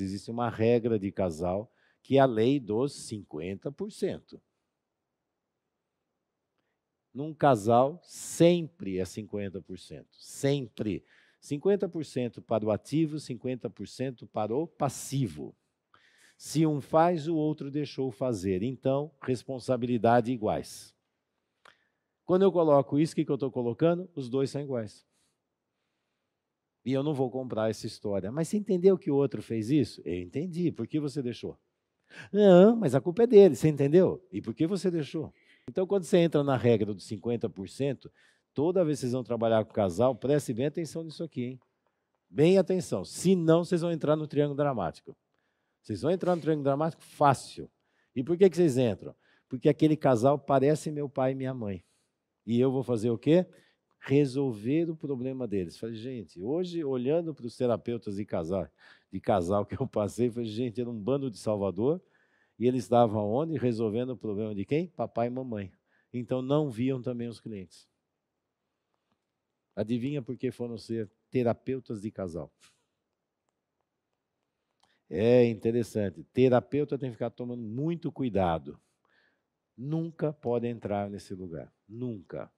Existe uma regra de casal que é a lei dos 50%. Num casal, sempre é 50%. Sempre. 50% para o ativo, 50% para o passivo. Se um faz, o outro deixou fazer. Então, responsabilidade iguais. Quando eu coloco isso, o que eu estou colocando? Os dois são iguais. E eu não vou comprar essa história. Mas você entendeu que o outro fez isso? Eu entendi. Por que você deixou? Não, mas a culpa é dele, você entendeu? E por que você deixou? Então, quando você entra na regra dos 50%, toda vez que vocês vão trabalhar com o casal, prestem bem atenção nisso aqui, hein? Bem atenção. Senão, vocês vão entrar no triângulo dramático. Vocês vão entrar no triângulo dramático fácil. E por que, que vocês entram? Porque aquele casal parece meu pai e minha mãe. E eu vou fazer o quê? resolver o problema deles. Falei, gente, hoje, olhando para os terapeutas de casal, de casal que eu passei, falei, gente, era um bando de Salvador, e eles estavam onde? Resolvendo o problema de quem? Papai e mamãe. Então não viam também os clientes. Adivinha por que foram ser terapeutas de casal? É interessante. Terapeuta tem que ficar tomando muito cuidado. Nunca pode entrar nesse lugar. Nunca.